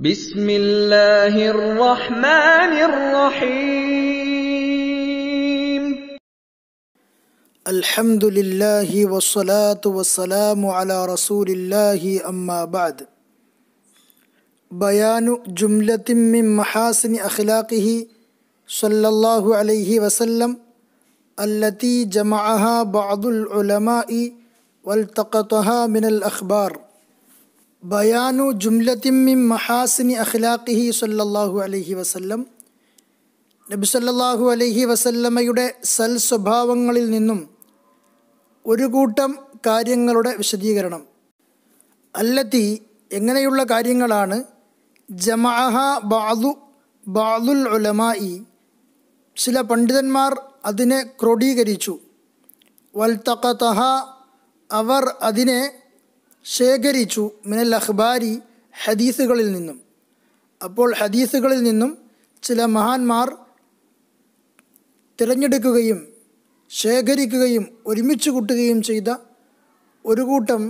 بسم الله الرحمن الرحيم الحمد لله والصلاة والسلام على رسول الله أما بعد بيان جملة من محاسن أخلاقه صلى الله عليه وسلم التي جمعها بعض العلماء والتقطها من الأخبار ബയാനു ജുംലത്തിമ്മി മഹാസിനി അഖ്ലാഖിഹി സല്ലാഹു അലഹി വസല്ലം നബി സല്ലാഹു അലഹി വസല്ലമ്മയുടെ സൽ സ്വഭാവങ്ങളിൽ നിന്നും ഒരു കൂട്ടം കാര്യങ്ങളുടെ വിശദീകരണം അല്ലത്തി എങ്ങനെയുള്ള കാര്യങ്ങളാണ് ജമാഹ ബാദു ബാദുൽ ഉലമായി ചില പണ്ഡിതന്മാർ അതിനെ ക്രോഡീകരിച്ചു വൽത്തഖതഹ അവർ അതിനെ ശേഖരിച്ചു മിനൽ അഖ്ബാരി ഹദീസുകളിൽ നിന്നും അപ്പോൾ ഹദീസുകളിൽ നിന്നും ചില മഹാന്മാർ തിരഞ്ഞെടുക്കുകയും ശേഖരിക്കുകയും ഒരുമിച്ച് കൂട്ടുകയും ചെയ്ത ഒരു കൂട്ടം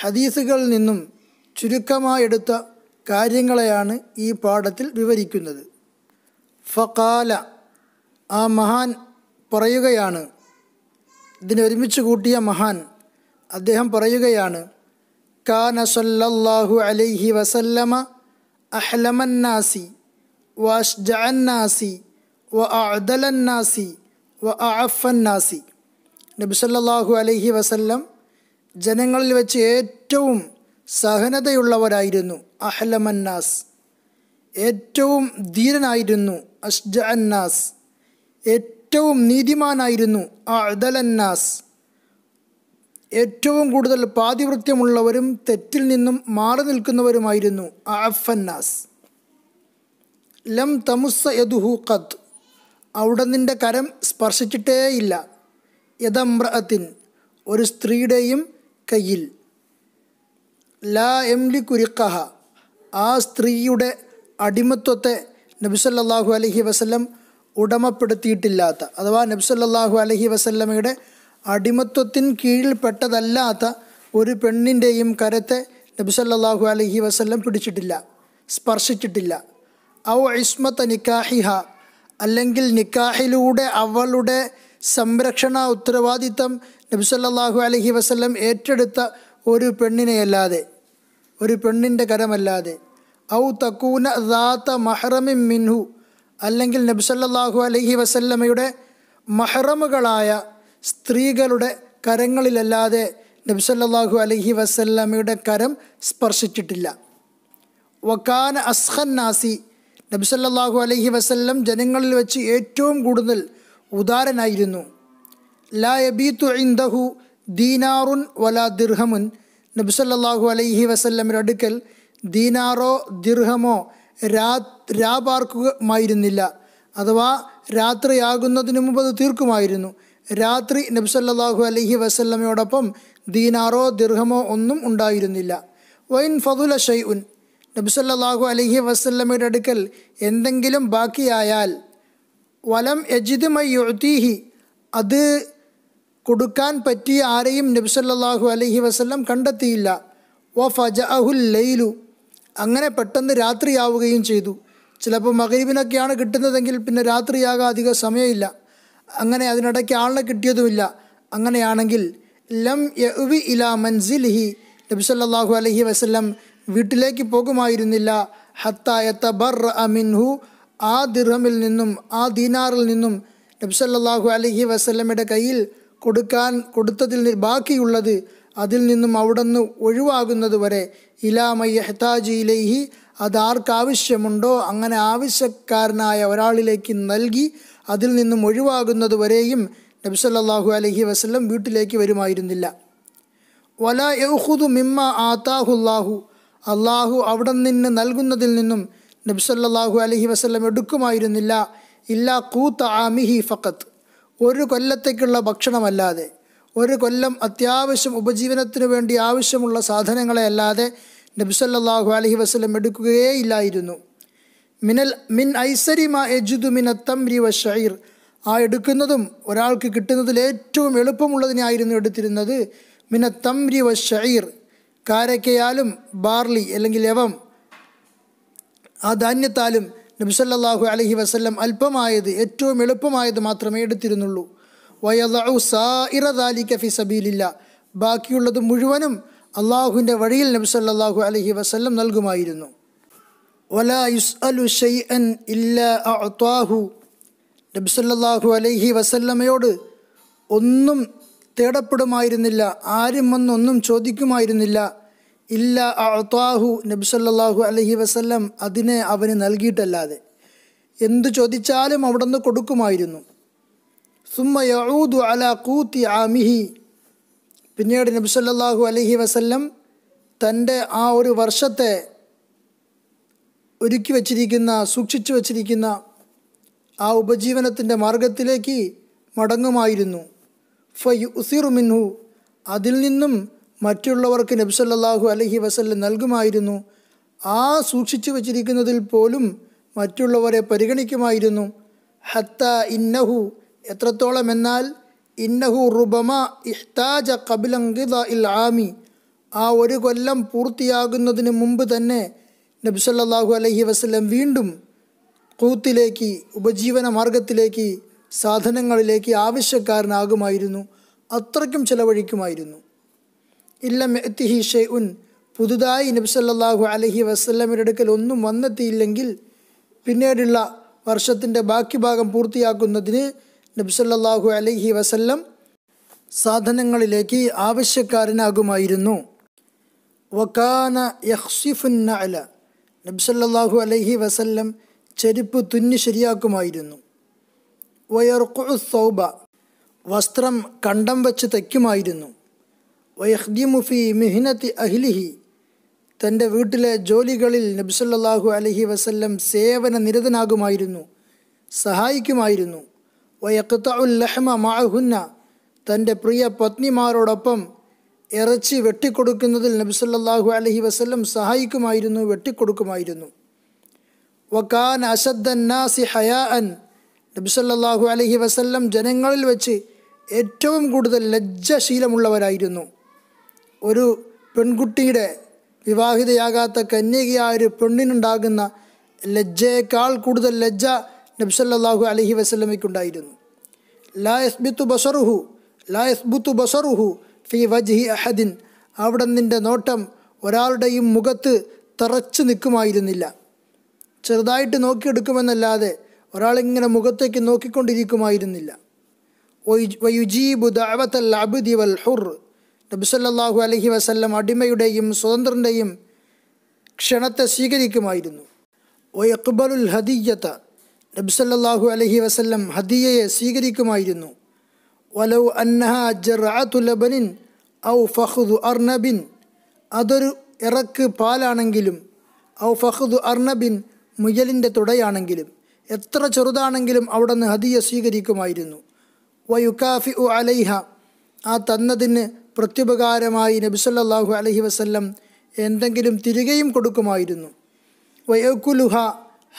ഹദീസുകളിൽ നിന്നും ചുരുക്കമായെടുത്ത കാര്യങ്ങളെയാണ് ഈ പാഠത്തിൽ വിവരിക്കുന്നത് ഫക്കാല ആ മഹാൻ പറയുകയാണ് ഇതിനൊരുമിച്ച് കൂട്ടിയ മഹാൻ അദ്ദേഹം പറയുകയാണ് കാന സല്ലല്ലാഹു അലൈഹി വസല്ലമ അഹ്ലമന്നാസി വാഷ്ജഅന്നാസി വ അഅദലന്നാസി വ അഅഫന്നാസി നബി സല്ലല്ലാഹു അലൈഹി വസല്ലം ജനങ്ങളിൽ വെച്ച് ഏറ്റവും സഹനതയുള്ളവരായിരുന്നു അഹ്ലമന്നാസ് ഏറ്റവും ധീരനായിരുന്നു അഷ്ജഅന്നാസ് ഏറ്റവും നീതിമാനായിരുന്നു അഅദലന്നാസ് ഏറ്റവും കൂടുതൽ പാതിവൃത്യമുള്ളവരും തെറ്റിൽ നിന്നും മാറി നിൽക്കുന്നവരുമായിരുന്നു അഫന്നാസ് ലം തമുസ യദുഹു ഖത്ത് അവിടെ നിൻ്റെ കരം സ്പർശിച്ചിട്ടേയില്ല യഥമ്രഅത്തിൻ ഒരു സ്ത്രീയുടെയും കയ്യിൽ ലാ ലി കുരിക്കഹ ആ സ്ത്രീയുടെ അടിമത്വത്തെ നബിസല്ലാഹു അലഹി വസ്ലം ഉടമപ്പെടുത്തിയിട്ടില്ലാത്ത അഥവാ നബിസല്ലാഹു അലഹി വസല്ലമയുടെ അടിമത്വത്തിൻ കീഴിൽപ്പെട്ടതല്ലാത്ത ഒരു പെണ്ണിൻ്റെയും കരത്തെ നബിസല്ലാഹു അലഹി വസ്ല്ലം പിടിച്ചിട്ടില്ല സ്പർശിച്ചിട്ടില്ല ഔ ഇസ്മത്ത് നിക്കാഹിഹ അല്ലെങ്കിൽ നിക്കാഹിലൂടെ അവളുടെ സംരക്ഷണ ഉത്തരവാദിത്തം നബിസല്ലാഹു അലഹി വസ്ല്ലം ഏറ്റെടുത്ത ഒരു പെണ്ണിനെയല്ലാതെ ഒരു പെണ്ണിൻ്റെ കരമല്ലാതെ ഔ തക്കൂന ദാത്ത മഹ്റമി മിൻഹു അല്ലെങ്കിൽ നബിസല്ലാഹു അലഹി വസല്ലമയുടെ മഹ്റമുകളായ സ്ത്രീകളുടെ കരങ്ങളിലല്ലാതെ നബ്സല്ലാഹു അലഹി വസല്ലമയുടെ കരം സ്പർശിച്ചിട്ടില്ല വക്കാൻ അസ്ഹൻ നാസി നബ്സല്ലാഹു അലഹി വസല്ലം ജനങ്ങളിൽ വെച്ച് ഏറ്റവും കൂടുതൽ ഉദാരനായിരുന്നു ലാ യബീത്തു ഇന്ദഹു ദീനാറുൻ വലാ ദിർഹമുൻ നബ്സല്ലാഹു അലൈഹി വസല്ലമിൻ്റെ അടുക്കൽ ദീനാറോ ദിർഹമോ രാ രാപാർക്കുമായിരുന്നില്ല അഥവാ രാത്രിയാകുന്നതിന് മുമ്പ് അത് തീർക്കുമായിരുന്നു രാത്രി നബ്സല്ലാഹു അലഹി വസല്ലമയോടൊപ്പം ദീനാറോ ദീർഘമോ ഒന്നും ഉണ്ടായിരുന്നില്ല വൈൻ ഫതുല ഷൈഉൻ നബ്സല്ലാഹു അലഹി വസല്ലമയുടെ അടുക്കൽ എന്തെങ്കിലും ബാക്കിയായാൽ വലം എജിദ് മയ്യുത്തീഹി അത് കൊടുക്കാൻ പറ്റിയ ആരെയും നബ്സല്ലാഹു അലഹി വസ്ല്ലം കണ്ടെത്തിയില്ല വ ഫജ അഹുൽ ലൈലു അങ്ങനെ പെട്ടെന്ന് രാത്രിയാവുകയും ചെയ്തു ചിലപ്പോൾ മകരീബിനൊക്കെയാണ് കിട്ടുന്നതെങ്കിൽ പിന്നെ രാത്രിയാകാൻ അധികം സമയമില്ല അങ്ങനെ അതിനിടയ്ക്ക് ആളെ കിട്ടിയതുമില്ല അങ്ങനെയാണെങ്കിൽ ലം യവി ഇല മൻസിലിഹി നബിസല്ലാഹു അലഹി വസ്ലം വീട്ടിലേക്ക് പോകുമായിരുന്നില്ല ഹത്തായത്ത ബർ അമിൻഹു ആ ദിർഹമിൽ നിന്നും ആ ദീനാറിൽ നിന്നും നബ്സല്ലാഹു അലഹി വസ്ലമയുടെ കയ്യിൽ കൊടുക്കാൻ കൊടുത്തതിൽ ബാക്കിയുള്ളത് അതിൽ നിന്നും നിന്ന് ഒഴിവാകുന്നത് വരെ ഇലാമയ്യ ഹെത്താജിയിലേഹി അതാർക്കാവശ്യമുണ്ടോ അങ്ങനെ ആവശ്യക്കാരനായ ഒരാളിലേക്ക് നൽകി അതിൽ നിന്നും ഒഴിവാകുന്നതുവരെയും നബ്സല്ലാഹു അലഹി വസ്ലം വീട്ടിലേക്ക് വരുമായിരുന്നില്ല വല യൗഹുദു മിമ്മ ആത്താഹുല്ലാഹു അള്ളാഹു അവിടെ നിന്ന് നൽകുന്നതിൽ നിന്നും നബ്സല്ലാഹു അലഹി വസ്ലം എടുക്കുമായിരുന്നില്ല ഇല്ലാ കൂത്ത ആമിഹി ഫക്കത്ത് ഒരു കൊല്ലത്തേക്കുള്ള ഭക്ഷണമല്ലാതെ ഒരു കൊല്ലം അത്യാവശ്യം ഉപജീവനത്തിനു വേണ്ടി ആവശ്യമുള്ള സാധനങ്ങളെ അല്ലാതെ നബ്സല്ലാഹു അലഹി വസ്ലം എടുക്കുകയേ ഇല്ലായിരുന്നു മിനൽ മിൻ ഐസരിമ എജുദു മിന തംരി വ ഷീർ ആ എടുക്കുന്നതും ഒരാൾക്ക് കിട്ടുന്നതിൽ ഏറ്റവും എളുപ്പമുള്ളതിനായിരുന്നു എടുത്തിരുന്നത് മിന തംരി വ ഷീർ കാരക്കയാലും ബാർലി അല്ലെങ്കിൽ യവം ആ ധാന്യത്താലും നബ്സല്ലാഹു അലഹി വസ്ല്ലം അല്പമായത് ഏറ്റവും എളുപ്പമായത് മാത്രമേ എടുത്തിരുന്നുള്ളൂ സാ ഇറദാലി ഫി സബീലില്ല ബാക്കിയുള്ളത് മുഴുവനും അള്ളാഹുവിൻ്റെ വഴിയിൽ നബ്സല്ലാഹു അലഹി വസ്ല്ലം നൽകുമായിരുന്നു വലാ യുസ്അലു ഷെയ്അൻ ഇല്ല നബി നബ്സല്ലാഹു അലൈഹി വസല്ലമയോട് ഒന്നും തേടപ്പെടുമായിരുന്നില്ല ആരും വന്നൊന്നും ചോദിക്കുമായിരുന്നില്ല ഇല്ല നബി നബ്സല്ലാഹു അലൈഹി വസല്ലം അതിനെ അവന് നൽകിയിട്ടല്ലാതെ എന്തു ചോദിച്ചാലും നിന്ന് കൊടുക്കുമായിരുന്നു സുമ്മ യഊദു അല കൂത്തി ആമിഹി പിന്നീട് നബ്സല്ലാഹു അലഹി വസല്ലം തൻ്റെ ആ ഒരു വർഷത്തെ ഒരുക്കി വച്ചിരിക്കുന്ന സൂക്ഷിച്ചു വച്ചിരിക്കുന്ന ആ ഉപജീവനത്തിൻ്റെ മാർഗത്തിലേക്ക് മടങ്ങുമായിരുന്നു ഫയു മിൻഹു അതിൽ നിന്നും മറ്റുള്ളവർക്ക് നബ്സല്ലാഹു അലഹി വസല്ലം നൽകുമായിരുന്നു ആ സൂക്ഷിച്ചു വച്ചിരിക്കുന്നതിൽ പോലും മറ്റുള്ളവരെ പരിഗണിക്കുമായിരുന്നു ഹത്ത ഇന്നഹു എത്രത്തോളം എന്നാൽ ഇന്നഹു റുബമ ഇഹ്താജ കബിലങ്കിത ഇൽ ആമി ആ ഒരു കൊല്ലം പൂർത്തിയാകുന്നതിന് മുമ്പ് തന്നെ നബ്സല്ലാഹു അലഹി വസ്ലം വീണ്ടും കൂത്തിലേക്ക് ഉപജീവന മാർഗത്തിലേക്ക് സാധനങ്ങളിലേക്ക് ആവശ്യക്കാരനാകുമായിരുന്നു അത്രയ്ക്കും ചിലവഴിക്കുമായിരുന്നു ഇല്ലം എത്തിഹി ഷെയ് ഉൻ പുതുതായി നബ്സല്ലാഹു അലഹി വസ്ല്ലമിൻ്റെ അടുക്കൽ ഒന്നും വന്നെത്തിയില്ലെങ്കിൽ പിന്നീടുള്ള വർഷത്തിൻ്റെ ബാക്കി ഭാഗം പൂർത്തിയാക്കുന്നതിന് നബ്സല്ലാഹു അലഹി വസല്ലം സാധനങ്ങളിലേക്ക് ആവശ്യക്കാരനാകുമായിരുന്നു വക്കാന യഹ്സിഫുന്ന അല നബ്സല്ലാഹു അലൈഹി വസല്ലം ചെരുപ്പ് തുന്നി ശരിയാക്കുമായിരുന്നു വയർക്കു സൗബ വസ്ത്രം കണ്ടം വച്ച് തയ്ക്കുമായിരുന്നു വയഹ്ദിമുഫി മിഹിനത്തി അഹ്ലിഹി തൻ്റെ വീട്ടിലെ ജോലികളിൽ നബ്സല്ലാഹു അലഹി വസല്ലം സേവന നിരതനാകുമായിരുന്നു സഹായിക്കുമായിരുന്നു വയക്കത്തഉൽ ലഹ്മ മാഹുന്ന തൻ്റെ പ്രിയ പത്നിമാരോടൊപ്പം ഇറച്ചി വെട്ടിക്കൊടുക്കുന്നതിൽ നബിസല്ലാഹു അലഹി വസ്ല്ലം സഹായിക്കുമായിരുന്നു വെട്ടിക്കൊടുക്കുമായിരുന്നു വക്കാൻ അസദ്ദന്നാസി ഹയാ അൻ നബിസല്ലാഹു അലഹി വസ്ല്ലം ജനങ്ങളിൽ വെച്ച് ഏറ്റവും കൂടുതൽ ലജ്ജശീലമുള്ളവരായിരുന്നു ഒരു പെൺകുട്ടിയുടെ വിവാഹിതയാകാത്ത കന്യകയായ ഒരു പെണ്ണിനുണ്ടാകുന്ന ലജ്ജയേക്കാൾ കൂടുതൽ ലജ്ജ നബ്സല്ലാഹു അലഹി വസ്ലമയ്ക്കുണ്ടായിരുന്നു ലാ എസ്ബിത്തു ബസറുഹു ലാ എസ്ബുത്തു ബസറുഹു ഫി വജ്ഹി അഹദിൻ അവിടെ നിൻ്റെ നോട്ടം ഒരാളുടെയും മുഖത്ത് തറച്ചു നിൽക്കുമായിരുന്നില്ല ചെറുതായിട്ട് നോക്കിയെടുക്കുമെന്നല്ലാതെ ഒരാളിങ്ങനെ മുഖത്തേക്ക് നോക്കിക്കൊണ്ടിരിക്കുമായിരുന്നില്ല വയുജീബു വൽ ഹുർ നബിസല്ലാഹു അലഹി വസല്ലം അടിമയുടെയും സ്വതന്ത്രൻ്റെയും ക്ഷണത്തെ സ്വീകരിക്കുമായിരുന്നു ഒയക്ബലുൽ ഹദീയത്ത നബ്സല്ലാഹു അലഹി വസല്ലം ഹദിയയെ സ്വീകരിക്കുമായിരുന്നു വലവ് അന്നഹ ജറാത്തു ലബനിൻ ഔ ഫഹുദു അർണബിൻ അതൊരു ഇറക്ക് പാലാണെങ്കിലും ഔ ഫഹുദു അർണബിൻ മുയലിൻ്റെ തുടയാണെങ്കിലും എത്ര ചെറുതാണെങ്കിലും അവിടെ ഹദിയ സ്വീകരിക്കുമായിരുന്നു വയുക്കാഫി ഉ അലൈഹ ആ തന്നതിന് പ്രത്യുപകാരമായി നബിസല്ലാഹു അലഹി വസ്ല്ലം എന്തെങ്കിലും തിരികെയും കൊടുക്കുമായിരുന്നു വയക്കുലുഹ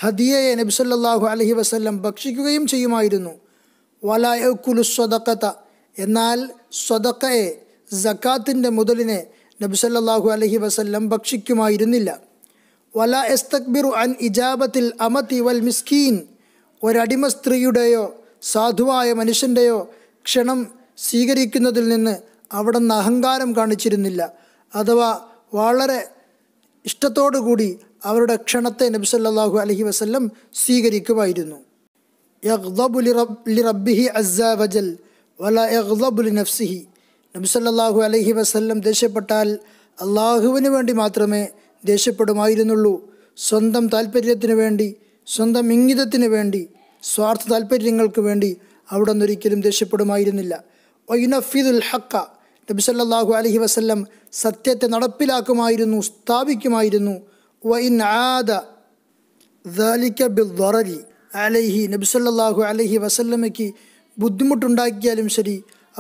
ഹദിയയെ നബിസല്ലാഹു അലഹി വസ്ല്ലം ഭക്ഷിക്കുകയും ചെയ്യുമായിരുന്നു വലായക്കുലു സ്വതക്കത്ത എന്നാൽ സ്വതക്കയെ ജക്കാത്തിൻ്റെ മുതലിനെ നബ്സല്ലാഹു അലഹി വസല്ലം ഭക്ഷിക്കുമായിരുന്നില്ല വല എസ്തക്ബിറു അൻ ഇജാബത്തിൽ അമതി വൽ മിസ്കീൻ ഒരടിമ സ്ത്രീയുടെയോ സാധുവായ മനുഷ്യൻ്റെയോ ക്ഷണം സ്വീകരിക്കുന്നതിൽ നിന്ന് നിന്ന് അഹങ്കാരം കാണിച്ചിരുന്നില്ല അഥവാ വളരെ ഇഷ്ടത്തോടു കൂടി അവരുടെ ക്ഷണത്തെ നബ്സല്ലാഹു അലഹി വസല്ലം സ്വീകരിക്കുമായിരുന്നു യഗ്ദബു ലിറബ്ബിഹി വജൽ വല യഗ്ദബു ലിനഫ്സിഹി നബി സല്ലല്ലാഹു അലൈഹി വസല്ലം ദേഷ്യപ്പെട്ടാൽ അള്ളാഹുവിന് വേണ്ടി മാത്രമേ ദേഷ്യപ്പെടുമായിരുന്നുള്ളൂ സ്വന്തം താല്പര്യത്തിന് വേണ്ടി സ്വന്തം ഇംഗിതത്തിന് വേണ്ടി സ്വാർത്ഥ താല്പര്യങ്ങൾക്ക് വേണ്ടി അവിടെ നിന്നൊരിക്കലും ദേഷ്യപ്പെടുമായിരുന്നില്ല വൈനഫീദുൽ ഹക്ക നബി സല്ലല്ലാഹു അലൈഹി വസല്ലം സത്യത്തെ നടപ്പിലാക്കുമായിരുന്നു സ്ഥാപിക്കുമായിരുന്നു വൈൻ ആദ ذلك بالضرر അലൈഹി നബിസല്ലാഹു അലഹി വസല്ലമയ്ക്ക് ബുദ്ധിമുട്ടുണ്ടാക്കിയാലും ശരി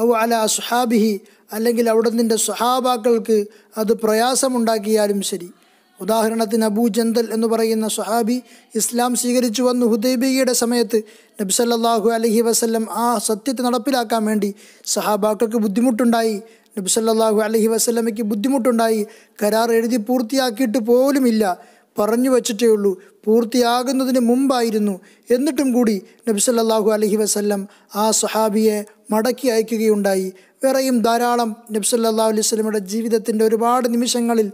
ഔ അല സുഹാബിഹി അല്ലെങ്കിൽ നിന്റെ സുഹാബാക്കൾക്ക് അത് പ്രയാസമുണ്ടാക്കിയാലും ശരി ഉദാഹരണത്തിന് അബൂ ജന്തൽ എന്ന് പറയുന്ന സുഹാബി ഇസ്ലാം സ്വീകരിച്ചു വന്ന് ഹുദൈബിയുടെ സമയത്ത് നബിസല്ലാഹു അലഹി വസ്ല്ലം ആ സത്യത്തെ നടപ്പിലാക്കാൻ വേണ്ടി സഹാബാക്കൾക്ക് ബുദ്ധിമുട്ടുണ്ടായി നബിസല്ലാഹു അലഹി വസ്ല്ലമയ്ക്ക് ബുദ്ധിമുട്ടുണ്ടായി കരാർ എഴുതി പൂർത്തിയാക്കിയിട്ട് പോലുമില്ല പറഞ്ഞു വച്ചിട്ടേ ഉള്ളൂ പൂർത്തിയാകുന്നതിന് മുമ്പായിരുന്നു എന്നിട്ടും കൂടി നബ്സല്ലാഹു അലഹി വസ്ല്ലം ആ സുഹാബിയെ മടക്കി അയക്കുകയുണ്ടായി വേറെയും ധാരാളം നബ്സല്ലാ അലൈഹി സ്വലമയുടെ ജീവിതത്തിൻ്റെ ഒരുപാട് നിമിഷങ്ങളിൽ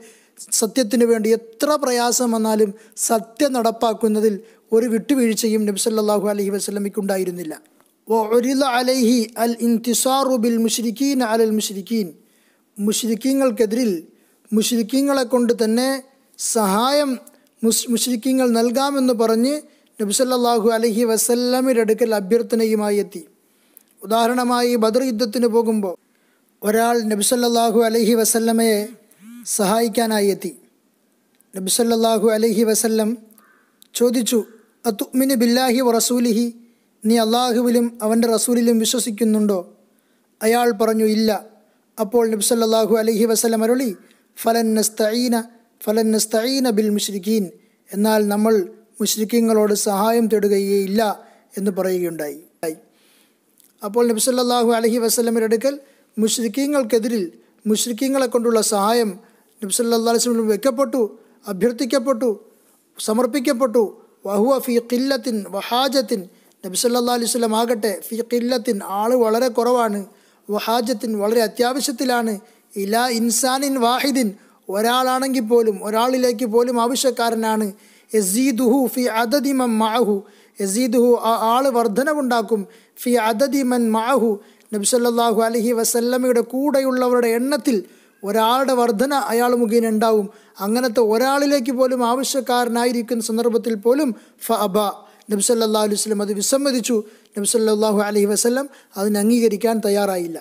സത്യത്തിനു വേണ്ടി എത്ര പ്രയാസം വന്നാലും സത്യം നടപ്പാക്കുന്നതിൽ ഒരു വിട്ടുവീഴ്ചയും നബ്സല്ലാഹു അലഹി വസ്ലമിക്കുണ്ടായിരുന്നില്ല അലൈഹി അൽ ഇൻതിസാറു ബിൽ മുഷിരിക്കീൻ അലൽ മുഷിരിക്കീൻ മുഷിരിക്കീങ്ങൾക്കെതിരിൽ മുഷിരിക്കീങ്ങളെ കൊണ്ട് തന്നെ സഹായം മുസ് മുഷ്രിക്കീങ്ങൾ നൽകാമെന്ന് പറഞ്ഞ് നബിസല്ലാഹു അലഹി വസല്ലമിൻ്റെ അടുക്കൽ അഭ്യർത്ഥനയുമായി എത്തി ഉദാഹരണമായി ബദർ യുദ്ധത്തിന് പോകുമ്പോൾ ഒരാൾ നബിസല്ലാഹു അലഹി വസല്ലമയെ സഹായിക്കാനായി എത്തി നബിസല്ലാഹു അലഹി വസല്ലം ചോദിച്ചു അത്തുമിന് ബില്ലാഹി റസൂലിഹി നീ അള്ളാഹുവിലും അവൻ്റെ റസൂലിലും വിശ്വസിക്കുന്നുണ്ടോ അയാൾ പറഞ്ഞു ഇല്ല അപ്പോൾ നബിസല്ലാഹു അലഹി വസ്ലം അരുളി ഫലൻ നസ്തഈന ബിൽ മുഷ്രിഖീൻ എന്നാൽ നമ്മൾ മുഷ്രിഖീങ്ങളോട് സഹായം തേടുകയില്ല എന്ന് പറയുകയുണ്ടായി അപ്പോൾ നബ്സല്ലാഹു അലഹി വസ്ലമിൻ്റെ അടുക്കൽ മുഷ്രിഖീങ്ങൾക്കെതിരിൽ മുഷ്രിഖീങ്ങളെ കൊണ്ടുള്ള സഹായം നബ്സല്ലാ വെക്കപ്പെട്ടു അഭ്യർത്ഥിക്കപ്പെട്ടു സമർപ്പിക്കപ്പെട്ടു വഹുവ ഫി കില്ലത്തിൻ വഹാജത്തിൻ നബ്സല്ലാ അലൈഹി സ്വലം ആകട്ടെ ഫി കില്ലത്തിൻ ആൾ വളരെ കുറവാണ് വഹാജത്തിൻ വളരെ അത്യാവശ്യത്തിലാണ് ഇലാ ഇൻസാനിൻ വാഹിദിൻ ഒരാളാണെങ്കിൽ പോലും ഒരാളിലേക്ക് പോലും ആവശ്യക്കാരനാണ് യസീദുഹു ഫി അതദിമൻ മാഹു യസീദുഹു ആ ആൾ വർധനവുണ്ടാക്കും ഫി അതദിമൻ മാഹു നബ്സല്ലാഹു അലഹി വസല്ലമയുടെ കൂടെയുള്ളവരുടെ എണ്ണത്തിൽ ഒരാളുടെ വർധന അയാൾ മുഖേന ഉണ്ടാവും അങ്ങനത്തെ ഒരാളിലേക്ക് പോലും ആവശ്യക്കാരനായിരിക്കുന്ന സന്ദർഭത്തിൽ പോലും ഫ അബ നബ്സല്ലാ അലൈഹി വസ്ലം അത് വിസമ്മതിച്ചു നബ്സല്ലാഹു അലഹി വസ്ലം അതിന് അംഗീകരിക്കാൻ തയ്യാറായില്ല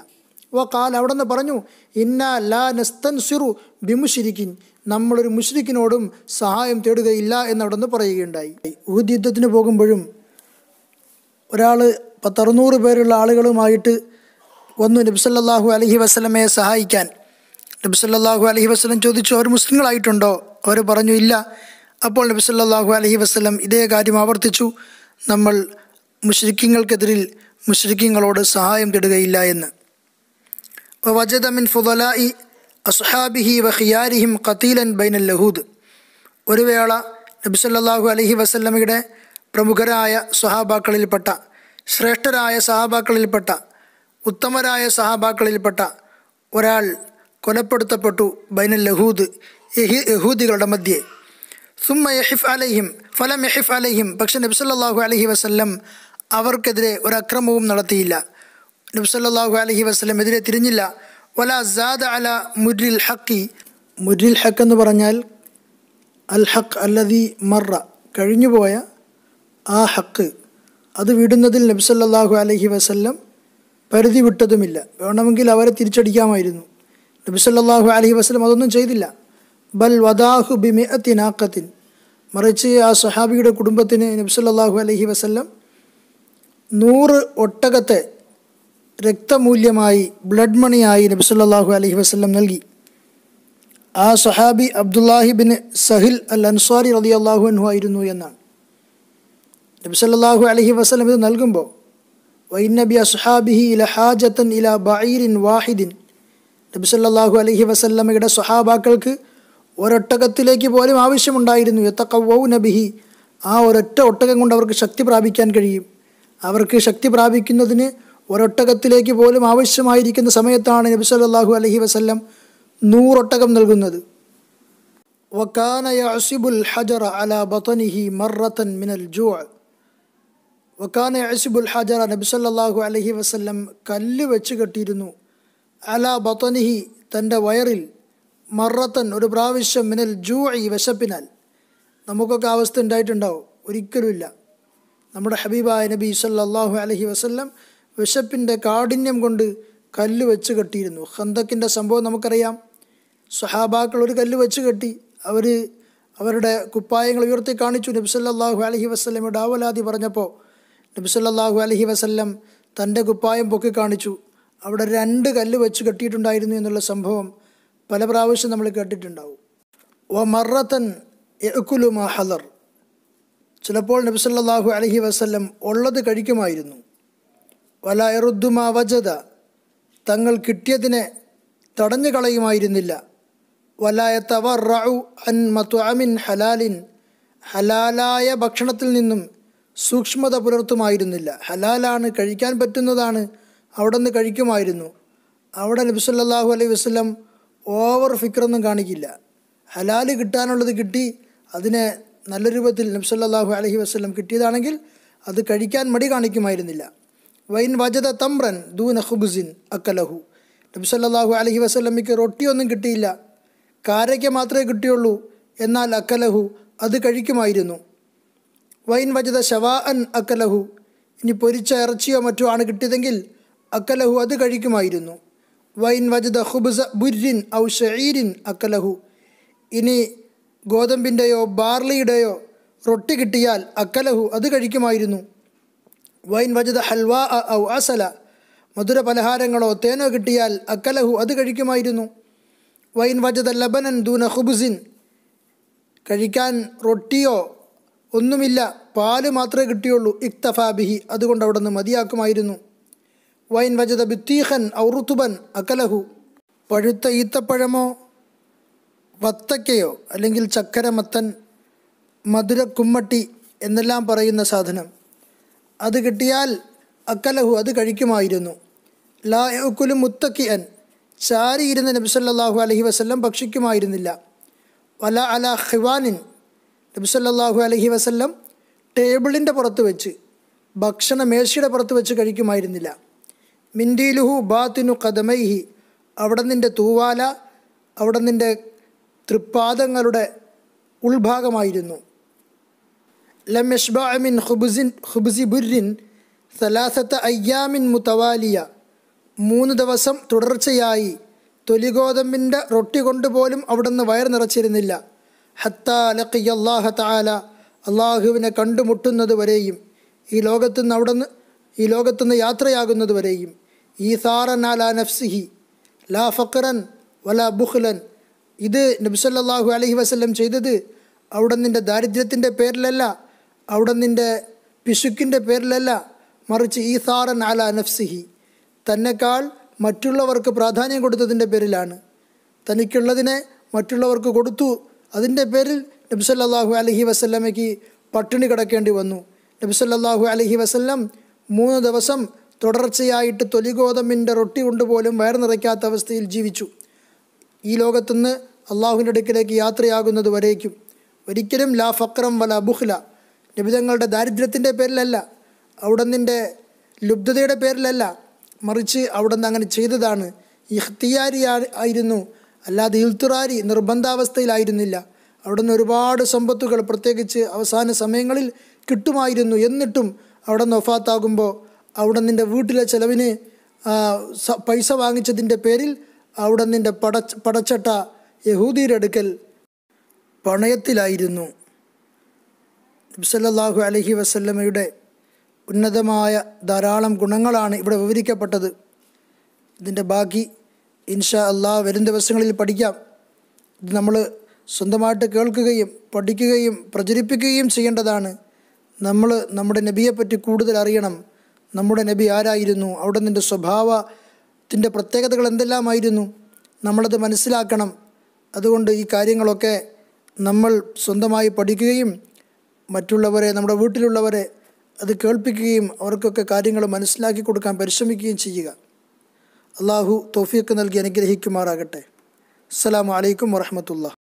വക്കാൽ അവിടെ നിന്ന് പറഞ്ഞു ഇന്ന ലാ നസ്തൻ സിറു ബിമുഷിരിക്കിൻ നമ്മളൊരു മുഷിരിക്കിനോടും സഹായം തേടുകയില്ല എന്നവിടെ നിന്ന് പറയുകയുണ്ടായി ഊദ് യുദ്ധത്തിന് പോകുമ്പോഴും ഒരാൾ പത്തറുന്നൂറ് പേരുള്ള ആളുകളുമായിട്ട് വന്നു നബ്സല്ലാഹു അലഹി വസ്ലമയെ സഹായിക്കാൻ നബ്സല്ലാഹു അലഹി വസ്ലം ചോദിച്ചു അവർ മുസ്ലിങ്ങളായിട്ടുണ്ടോ അവർ പറഞ്ഞു ഇല്ല അപ്പോൾ നബ്സല്ലാഹു അലഹി വസ്ലം ഇതേ കാര്യം ആവർത്തിച്ചു നമ്മൾ മുഷ്രിക്കിങ്ങൾക്കെതിരിൽ മുഷ്രിക്കിങ്ങളോട് സഹായം തേടുകയില്ല എന്ന് വവജദ മിൻ ഫുദലായി അസ്ഹാബിഹി വഹിയാരിഹിം ഖത്തീലൻ ബൈനൽ ലഹൂദ് ഒരു വേള നബി സല്ലാഹു അലഹി വസല്ലമയുടെ പ്രമുഖരായ സഹാബാക്കളിൽപ്പെട്ട ശ്രേഷ്ഠരായ സഹാബാക്കളിൽപ്പെട്ട ഉത്തമരായ സഹാബാക്കളിൽപ്പെട്ട ഒരാൾ കൊലപ്പെടുത്തപ്പെട്ടു ബൈനൽ ലഹൂദ് യഹൂദികളുടെ മധ്യേ സുമ്മ യഹിഫ് അലഹിം ഫലം യഹിഫ് അലഹിം പക്ഷെ നബ്സല്ലാഹു അലഹി വസ്ല്ലം അവർക്കെതിരെ ഒരു അക്രമവും നടത്തിയില്ല നബ്സല്ലാഹു അലഹി വസ്ലം എതിരെ തിരിഞ്ഞില്ല വല സാദ് അല മുരിൽ ഹക്കി മുരിൽ ഹക്ക് എന്ന് പറഞ്ഞാൽ അൽ ഹക്ക് അല്ലതി മറ കഴിഞ്ഞുപോയ ആ ഹക്ക് അത് വിടുന്നതിൽ നബ്സല്ലാഹു അലഹി വസ്ല്ലം പരിധി വിട്ടതുമില്ല വേണമെങ്കിൽ അവരെ തിരിച്ചടിക്കാമായിരുന്നു നബ്സല്ലാഹു അലഹി വസ്ലം അതൊന്നും ചെയ്തില്ല ബൽ വദാഹു ബിമിഅത്തിനാക്കത്തിൻ മറിച്ച് ആ സഹാബിയുടെ കുടുംബത്തിന് നബ്സല്ലാഹു അലഹി വസ്ല്ലം നൂറ് ഒട്ടകത്തെ രക്തമൂല്യമായി ബ്ലഡ് മണിയായി നബിസല്ലാഹു അലഹി വസ്ല്ലം നൽകി ആ സഹാബി അബ്ദുല്ലാഹിബിൻ സഹിൽ അൽ അൻസാരി റതി അള്ളാഹു അൻഹു ആയിരുന്നു എന്നാണ് നബിസല്ലാഹു അലഹി വസ്ലം ഇത് നൽകുമ്പോൾ വൈനബി അസ്ഹാബിഹി ഇല ഹാജത്തൻ ഇല ബൈരിൻ വാഹിദിൻ നബിസല്ലാഹു അലഹി വസല്ലമയുടെ സ്വഹാബാക്കൾക്ക് ഒരൊട്ടകത്തിലേക്ക് പോലും ആവശ്യമുണ്ടായിരുന്നു എത്തക്കവ്വൗ നബിഹി ആ ഒരൊറ്റ ഒട്ടകം കൊണ്ട് അവർക്ക് ശക്തി പ്രാപിക്കാൻ കഴിയും അവർക്ക് ശക്തി പ്രാപിക്കുന്നതിന് ഒരൊട്ടകത്തിലേക്ക് പോലും ആവശ്യമായിരിക്കുന്ന സമയത്താണ് നബി സല്ലാഹു അലഹി വസ്ല്ലം നൂറൊട്ടകം നൽകുന്നത് വക്കാന യസിബുൽ ഹജറ അല ബത്തനിഹി മറത്തൻ മിനൽ ജുഅ വക്കാന യസിബുൽ ഹജറ നബി സല്ലാഹു അലഹി വസ്ല്ലം കല്ല് വെച്ച് കെട്ടിയിരുന്നു അല ബത്തനിഹി തൻ്റെ വയറിൽ മറത്തൻ ഒരു പ്രാവശ്യം മിനൽ ജൂഇ വിശപ്പിനാൽ നമുക്കൊക്കെ അവസ്ഥ ഉണ്ടായിട്ടുണ്ടാവും ഒരിക്കലുമില്ല നമ്മുടെ ഹബീബായ നബി സല്ലാഹു അലഹി വസ്ല്ലം വിശപ്പിൻ്റെ കാഠിന്യം കൊണ്ട് കല്ല് വെച്ച് കെട്ടിയിരുന്നു ഹന്തക്കിൻ്റെ സംഭവം നമുക്കറിയാം സ്വഹാബാക്കൾ ഒരു കല്ല് വെച്ച് കെട്ടി അവർ അവരുടെ കുപ്പായങ്ങൾ ഉയർത്തി കാണിച്ചു നബ്സല്ലാഹു അലഹി വസ്ലമയുടെ ആവലാതി പറഞ്ഞപ്പോൾ നബ്സല്ലാഹു അലഹി വസ്ല്ലം തൻ്റെ കുപ്പായം പൊക്കി കാണിച്ചു അവിടെ രണ്ട് കല്ല് വെച്ച് കെട്ടിയിട്ടുണ്ടായിരുന്നു എന്നുള്ള സംഭവം പല പ്രാവശ്യം നമ്മൾ കേട്ടിട്ടുണ്ടാവും ഓ മറത്തൻ എക്കുലു മഹലർ ചിലപ്പോൾ നബ്സല്ലാഹു അലഹി വസ്ല്ലം ഉള്ളത് കഴിക്കുമായിരുന്നു വലായറുദ്ദുമാ വജത തങ്ങൾ കിട്ടിയതിനെ തടഞ്ഞു കളയുമായിരുന്നില്ല വലായ തവർ റു അൻ മത്വാമിൻ ഹലാലിൻ ഹലാലായ ഭക്ഷണത്തിൽ നിന്നും സൂക്ഷ്മത പുലർത്തുമായിരുന്നില്ല ഹലാലാണ് കഴിക്കാൻ പറ്റുന്നതാണ് അവിടെ നിന്ന് കഴിക്കുമായിരുന്നു അവിടെ നബിസല്ലാഹു അലൈഹി വസ്ലം ഓവർ ഫിക്രൊന്നും കാണിക്കില്ല ഹലാല് കിട്ടാനുള്ളത് കിട്ടി അതിനെ നല്ല രൂപത്തിൽ നബ്സല്ലാഹു അലഹി വസ്ലം കിട്ടിയതാണെങ്കിൽ അത് കഴിക്കാൻ മടി കാണിക്കുമായിരുന്നില്ല വൈൻ വജത തമ്രൻ ദൂന ഹുബുസിൻ അക്കലഹു നബി സല്ലാഹു അലഹി വസ്ലമിക്ക് റൊട്ടിയൊന്നും കിട്ടിയില്ല കാരയ്ക്ക് മാത്രമേ കിട്ടിയുള്ളൂ എന്നാൽ അക്കലഹു അത് കഴിക്കുമായിരുന്നു വൈൻ വജത ശവാ അൻ അക്കലഹു ഇനി പൊരിച്ച ഇറച്ചിയോ മറ്റോ ആണ് കിട്ടിയതെങ്കിൽ അക്കലഹു അത് കഴിക്കുമായിരുന്നു വൈൻ വജദ ഖുബ്സ ബുരിൻ ഔ ഷീരിൻ അക്കലഹു ഇനി ഗോതമ്പിൻ്റെയോ ബാർലിയുടെയോ റൊട്ടി കിട്ടിയാൽ അക്കലഹു അത് കഴിക്കുമായിരുന്നു വൈൻ വജത ഹൽവ ഔ അസല മധുര പലഹാരങ്ങളോ തേനോ കിട്ടിയാൽ അക്കലഹു അത് കഴിക്കുമായിരുന്നു വൈൻ വജത ലബനൻ ദൂന ഹുബുസിൻ കഴിക്കാൻ റൊട്ടിയോ ഒന്നുമില്ല പാല് മാത്രമേ കിട്ടിയുള്ളൂ ഇക്തഫാബിഹി അതുകൊണ്ട് അവിടെ നിന്ന് മതിയാക്കുമായിരുന്നു വൈൻ വജത ബിത്തീഹൻ ഔറുത്തുബൻ അക്കലഹു പഴുത്ത ഈത്തപ്പഴമോ വത്തക്കയോ അല്ലെങ്കിൽ ചക്കരമത്തൻ കുമ്മട്ടി എന്നെല്ലാം പറയുന്ന സാധനം അത് കിട്ടിയാൽ അക്കലഹു അത് കഴിക്കുമായിരുന്നു ലാ ഉക്കുലു മുത്തക്കിയൻ ചാരിയിരുന്ന നബിസല്ലാഹു അലഹി വസ്ല്ലം ഭക്ഷിക്കുമായിരുന്നില്ല വല അല നബി നബിസല്ലാഹു അലഹി വസ്ല്ലം ടേബിളിൻ്റെ പുറത്ത് വെച്ച് ഭക്ഷണ മേശയുടെ പുറത്ത് വെച്ച് കഴിക്കുമായിരുന്നില്ല മിൻഡീലുഹു ബാത്തിനു കഥമൈഹി അവിടെ നിൻ്റെ തൂവാല അവിടെ നിൻ്റെ തൃപ്പാദങ്ങളുടെ ഉൾഭാഗമായിരുന്നു ലം യഷ്ബഅ മിൻ ഖുബുസിൻ ഖുബുസി ബുരിൻ സലാസത്ത അയ്യാമിൻ മുതവാലിയ മൂന്ന് ദിവസം തുടർച്ചയായി തൊലിഗോതമ്പിൻ്റെ റൊട്ടി കൊണ്ടുപോലും അവിടുന്ന് വയർ നിറച്ചിരുന്നില്ല ഹത്താ ലക്കിയല്ലാഹ താല അള്ളാഹുവിനെ കണ്ടുമുട്ടുന്നത് വരെയും ഈ ലോകത്തുനിന്ന് അവിടുന്ന് ഈ ലോകത്തുനിന്ന് യാത്രയാകുന്നത് വരെയും ഈ സാറനാല നഫ്സിഹി ലാ ഫക്രൻ വല ബുഹ്ലൻ ഇത് നബ്സല്ലാഹു അലഹി വസ്ല്ലം ചെയ്തത് അവിടുന്ന് ദാരിദ്ര്യത്തിൻ്റെ പേരിലല്ല അവിടെ നിൻ്റെ പിശുക്കിൻ്റെ പേരിലല്ല മറിച്ച് ഈസാറൻ അല നഫ്സിഹി തന്നെക്കാൾ മറ്റുള്ളവർക്ക് പ്രാധാന്യം കൊടുത്തതിൻ്റെ പേരിലാണ് തനിക്കുള്ളതിനെ മറ്റുള്ളവർക്ക് കൊടുത്തു അതിൻ്റെ പേരിൽ നബ്സല്ലാഹു അലഹി വസ്ല്ലമയ്ക്ക് പട്ടിണി കിടക്കേണ്ടി വന്നു നബ്സല്ലാഹു അലഹി വസ്ല്ലം മൂന്ന് ദിവസം തുടർച്ചയായിട്ട് തൊലിഗോതമ്പിൻ്റെ റൊട്ടി കൊണ്ട് പോലും വയർനിറയ്ക്കാത്ത അവസ്ഥയിൽ ജീവിച്ചു ഈ ലോകത്തുനിന്ന് അള്ളാഹുവിൻ്റെ അടുക്കിലേക്ക് യാത്രയാകുന്നത് വരേക്കും ഒരിക്കലും ലാ ഫക്രം വല ബുഹ്ല ലഭിതങ്ങളുടെ ദാരിദ്ര്യത്തിൻ്റെ പേരിലല്ല അവിടുന്നിൻ്റെ ലുബ്ധതയുടെ പേരിലല്ല മറിച്ച് അവിടുന്ന് അങ്ങനെ ചെയ്തതാണ് ഇഖ്തിയാരി ആയിരുന്നു അല്ലാതെ ഇൽത്തുറാരി നിർബന്ധാവസ്ഥയിലായിരുന്നില്ല അവിടുന്ന് ഒരുപാട് സമ്പത്തുകൾ പ്രത്യേകിച്ച് അവസാന സമയങ്ങളിൽ കിട്ടുമായിരുന്നു എന്നിട്ടും അവിടെ നിന്ന് ഒഫാത്താകുമ്പോൾ അവിടെ നിൻ്റെ വീട്ടിലെ ചിലവിന് പൈസ വാങ്ങിച്ചതിൻ്റെ പേരിൽ അവിടെ നിൻ്റെ പട പടച്ചട്ട യഹൂദിയുടെ അടുക്കൽ പണയത്തിലായിരുന്നു നബ്സല്ലാഹു അലഹി വസല്ലമയുടെ ഉന്നതമായ ധാരാളം ഗുണങ്ങളാണ് ഇവിടെ വിവരിക്കപ്പെട്ടത് ഇതിൻ്റെ ബാക്കി ഇൻഷാ അള്ളാ വരും ദിവസങ്ങളിൽ പഠിക്കാം ഇത് നമ്മൾ സ്വന്തമായിട്ട് കേൾക്കുകയും പഠിക്കുകയും പ്രചരിപ്പിക്കുകയും ചെയ്യേണ്ടതാണ് നമ്മൾ നമ്മുടെ നബിയെപ്പറ്റി കൂടുതൽ അറിയണം നമ്മുടെ നബി ആരായിരുന്നു അവിടെ നിൻ്റെ സ്വഭാവത്തിൻ്റെ പ്രത്യേകതകൾ എന്തെല്ലാമായിരുന്നു നമ്മളത് മനസ്സിലാക്കണം അതുകൊണ്ട് ഈ കാര്യങ്ങളൊക്കെ നമ്മൾ സ്വന്തമായി പഠിക്കുകയും മറ്റുള്ളവരെ നമ്മുടെ വീട്ടിലുള്ളവരെ അത് കേൾപ്പിക്കുകയും അവർക്കൊക്കെ കാര്യങ്ങൾ മനസ്സിലാക്കി കൊടുക്കാൻ പരിശ്രമിക്കുകയും ചെയ്യുക അള്ളാഹു തോഫിയൊക്കെ നൽകി അനുഗ്രഹിക്കുമാറാകട്ടെ അസ്സാം വലൈക്കും വാഹമത്തുള്ള